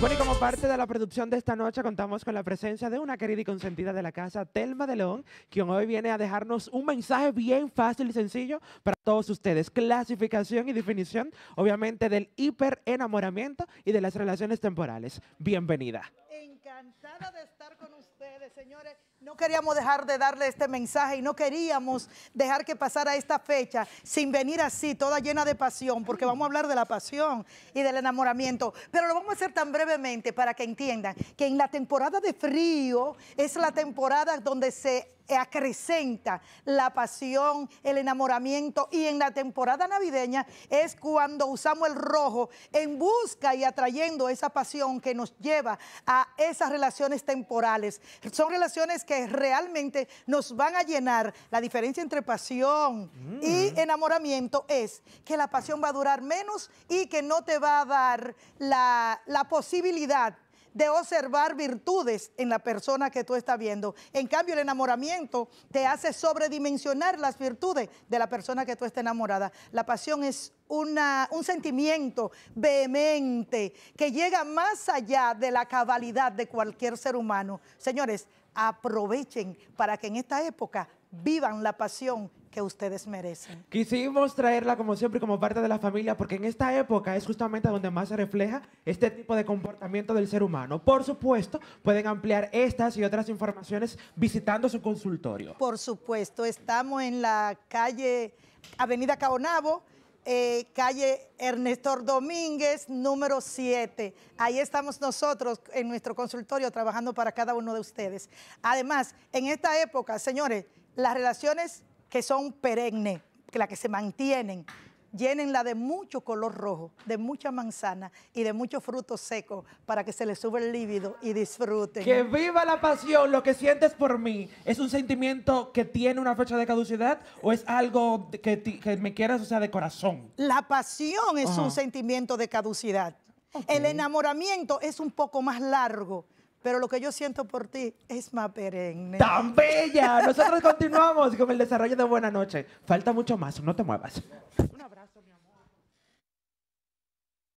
Bueno, y como parte de la producción de esta noche contamos con la presencia de una querida y consentida de la casa, Telma de León, quien hoy viene a dejarnos un mensaje bien fácil y sencillo para todos ustedes. Clasificación y definición, obviamente, del enamoramiento y de las relaciones temporales. Bienvenida. Encantada de estar con ustedes, señores. No queríamos dejar de darle este mensaje y no queríamos dejar que pasara esta fecha sin venir así, toda llena de pasión, porque vamos a hablar de la pasión y del enamoramiento. Pero lo vamos a hacer tan brevemente para que entiendan que en la temporada de frío es la temporada donde se acrecenta la pasión, el enamoramiento y en la temporada navideña es cuando usamos el rojo en busca y atrayendo esa pasión que nos lleva a esas relaciones temporales. Son relaciones que realmente nos van a llenar. La diferencia entre pasión y mm. enamoramiento es que la pasión va a durar menos y que no te va a dar la, la posibilidad de observar virtudes en la persona que tú estás viendo. En cambio, el enamoramiento te hace sobredimensionar las virtudes de la persona que tú estás enamorada. La pasión es un sentimiento vehemente que llega más allá de la cabalidad de cualquier ser humano. Señores, aprovechen para que en esta época vivan la pasión que ustedes merecen. Quisimos traerla como siempre como parte de la familia porque en esta época es justamente donde más se refleja este tipo de comportamiento del ser humano. Por supuesto, pueden ampliar estas y otras informaciones visitando su consultorio. Por supuesto, estamos en la calle Avenida Cabonabo, eh, calle Ernesto Domínguez, número 7. Ahí estamos nosotros en nuestro consultorio trabajando para cada uno de ustedes. Además, en esta época, señores, las relaciones que son perennes, que las que se mantienen, llénenla de mucho color rojo, de mucha manzana y de muchos frutos secos para que se les suba el líbido y disfruten. Que viva la pasión, lo que sientes por mí. ¿Es un sentimiento que tiene una fecha de caducidad o es algo que, me quieras, o sea, de corazón? La pasión es un sentimiento de caducidad. El enamoramiento es un poco más largo pero lo que yo siento por ti es más perenne. ¡Tan bella! Nosotros continuamos con el desarrollo de Buena Noche. Falta mucho más, no te muevas.